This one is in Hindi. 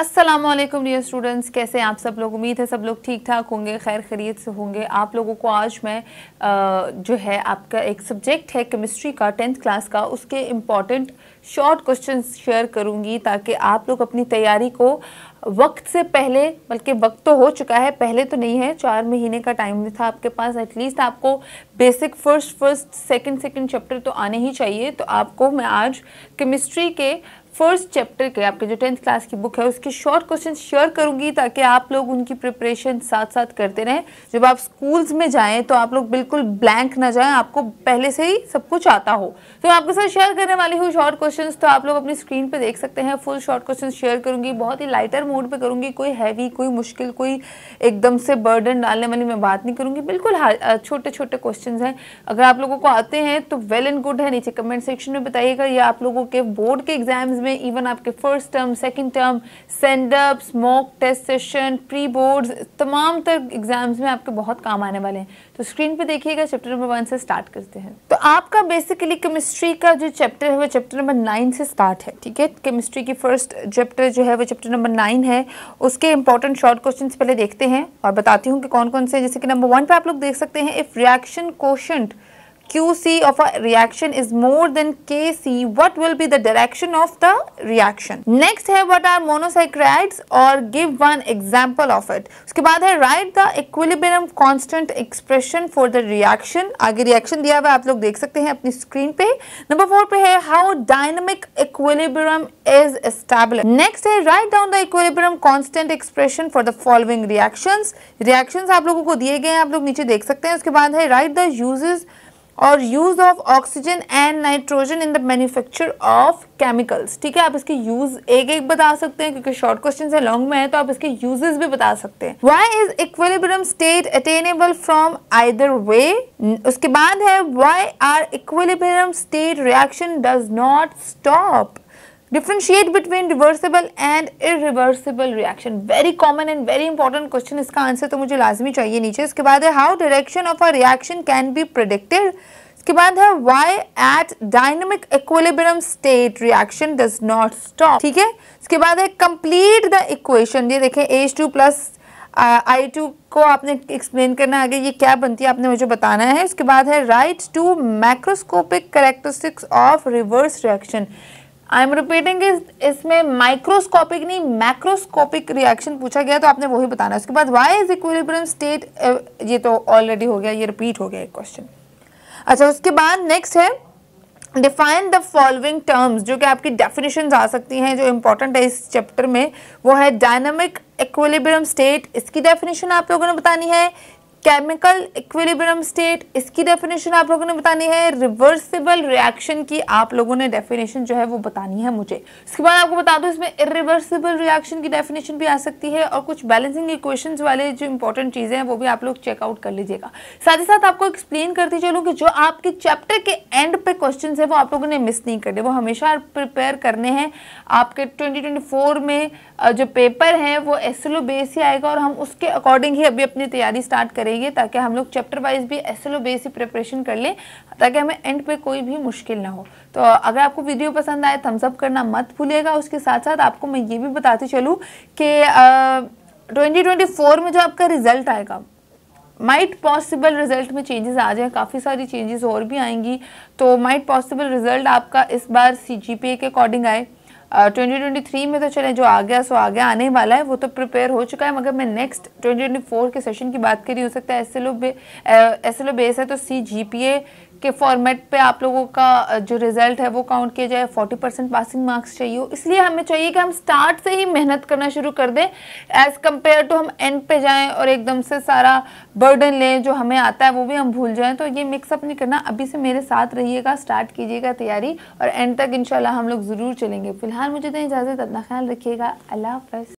अस्सलाम वालेकुम डियर स्टूडेंट्स कैसे आप सब लोग उम्मीद है सब लोग ठीक ठाक होंगे खैर खरीद से होंगे आप लोगों को आज मैं आ, जो है आपका एक सब्जेक्ट है केमिस्ट्री का टेंथ क्लास का उसके इम्पॉर्टेंट शॉर्ट क्वेश्चन शेयर करूंगी ताकि आप लोग अपनी तैयारी को वक्त से पहले बल्कि वक्त तो हो चुका है पहले तो नहीं है चार महीने का टाइम था आपके पास एटलीस्ट आपको basic first first second second chapter तो आने ही चाहिए तो आपको मैं आज केमिस्ट्री के फर्स्ट चैप्टर के आपके जो टेंथ क्लास की बुक है उसके शॉर्ट क्वेश्चन शेयर करूंगी ताकि आप लोग उनकी प्रिपरेशन साथ साथ करते रहें जब आप स्कूल्स में जाएं तो आप लोग बिल्कुल ब्लैंक ना जाएं आपको पहले से ही सब कुछ आता हो तो मैं आपके साथ शेयर करने वाली हूँ शॉर्ट क्वेश्चन क्वेश्चंस तो आप लोग अपनी स्क्रीन पे देख सकते हैं फुल शॉर्ट क्वेश्चंस शेयर करूंगी बहुत ही लाइटर मोड पे करूंगी कोई हैवी कोई मुश्किल कोई एकदम से बर्डन डालने वाली मैं बात नहीं करूंगी बिल्कुल छोटे छोटे क्वेश्चंस हैं अगर आप लोगों को आते हैं तो वेल एंड गुड है नीचे कमेंट सेक्शन में बताइएगा या आप लोगों के बोर्ड के एग्जाम्स में इवन आपके first term second term send-ups mock test session pre board तमाम तर एग्जाम्स में आपके बहुत काम आने वाले हैं तो स्क्रीन पर देखिएगा चैप्टर नंबर वन से स्टार्ट करते हैं तो आपका बेसिकली केमिस्ट्री का जो चैप्टर है वो चैप्टर नंबर नाइन से स्टार्ट है ठीक है केमिस्ट्री की फर्स्ट चैप्टर जो है वो चैप्टर नंबर नाइन है उसके इंपॉर्टेंट शॉर्ट क्वेश्चन पहले देखते हैं और बताती हूँ कि कौन कौन से जैसे कि नंबर वन पर आप लोग देख सकते हैं if reaction question QC of a reaction is more than KC, what will be the direction of the reaction? Next है what are monosaccharides or give one example of it. उसके बाद है write the equilibrium constant expression for the reaction. आगे reaction दिया हुआ आप लोग देख सकते हैं अपनी screen पे Number four पे है how dynamic equilibrium is established. Next है write down the equilibrium constant expression for the following reactions. Reactions आप लोगों को दिए गए हैं आप लोग नीचे देख सकते हैं उसके बाद है write the uses और use of oxygen and nitrogen in the manufacture of chemicals ठीक है आप इसके यूज एक एक बता सकते हैं क्योंकि शॉर्ट क्वेश्चन है लॉन्ग में है तो आप इसके यूजेस भी बता सकते हैं why is equilibrium state attainable from either way उसके बाद है why are equilibrium state reaction does not stop differentiate between reversible and irreversible reaction very common and very important question इसका आंसर तो मुझे लाजमी चाहिए नीचे इसके बाद है how direction of a reaction can be predicted इसके बाद है why at dynamic equilibrium state reaction does not stop ठीक है इसके बाद है कंप्लीट द इक्वेशन ये देखें H two plus I two को आपने एक्सप्लेन करना आगे ये क्या बनती है आपने मुझे बताना है इसके बाद है write two macroscopic characteristics of reverse reaction I am repeating इसमें माइक्रोस्कोपिक नहीं मैक्रोस्कोपिक रिएक्शन पूछा गया तो आपने वही बताना उसके बाद वाई इज इक्विलिब्रियम स्टेट ये तो ऑलरेडी हो गया ये रिपीट हो गया एक क्वेश्चन अच्छा उसके बाद नेक्स्ट है डिफाइन द फॉलोइंग टर्म्स जो कि आपकी डेफिनेशन आ सकती हैं जो इंपॉर्टेंट है इस चैप्टर में वो है डायनामिक इक्विलिब्रियम स्टेट इसकी डेफिनेशन आप लोगों ने बतानी है केमिकल इक्विलिब्रियम स्टेट इसकी डेफिनेशन आप लोगों ने बतानी है रिवर्सिबल रिएक्शन की आप लोगों ने डेफिनेशन जो है वो बतानी है मुझे इसके बाद आपको बता दूं इसमें इरिवर्सिबल रिएक्शन की डेफिनेशन भी आ सकती है और कुछ बैलेंसिंग इक्वेशन वाले जो इंपॉर्टेंट चीज़ें हैं वो भी आप लोग चेकआउट कर लीजिएगा साथ ही साथ आपको एक्सप्लेन करती चलूँ कि जो आपके चैप्टर के एंड पे क्वेश्चन है वो आप लोगों ने मिस नहीं करने वो हमेशा प्रिपेयर करने हैं आपके ट्वेंटी में जो पेपर है वो एस बेस ही आएगा और हम उसके अकॉर्डिंग ही अभी अपनी तैयारी स्टार्ट करेंगे चाहिए ताकि हम लोग चैप्टर वाइज भी एस एल बेस ही प्रिपरेशन कर लें ताकि हमें एंड पे कोई भी मुश्किल ना हो तो अगर आपको वीडियो पसंद आए थम्सअप करना मत भूलिएगा उसके साथ साथ आपको मैं ये भी बताती चलूँ कि ट्वेंटी ट्वेंटी फोर में जो आपका रिजल्ट आएगा माइट पॉसिबल रिजल्ट में चेंजेस आ जाए काफ़ी सारी चेंजेस और भी आएंगी तो माइट पॉसिबल रिजल्ट आपका इस बार सी के अकॉर्डिंग आए ट्वेंटी ट्वेंटी थ्री में तो चले जो आ गया सो आ गया आने वाला है वो तो प्रिपेयर हो चुका है मगर मैं नेक्स्ट ट्वेंटी ट्वेंटी फोर के सेशन की बात करी हो सकता है एस एल ओ बे एस एल ओ बेस है तो सी जी पी ए के फॉर्मेट पे आप लोगों का जो रिजल्ट है वो काउंट किया जाए 40 परसेंट पासिंग मार्क्स चाहिए इसलिए हमें चाहिए कि हम स्टार्ट से ही मेहनत करना शुरू कर दें एज़ कम्पेयर टू हम एंड पे जाएं और एकदम से सारा बर्डन लें जो हमें आता है वो भी हम भूल जाएं तो ये मिक्सअप नहीं करना अभी से मेरे साथ रहिएगा स्टार्ट कीजिएगा तैयारी और एंड तक इन हम लोग ज़रूर चलेंगे फ़िलहाल मुझे तो इजाज़त अपना ख्याल रखिएगा अल्लाह हाफ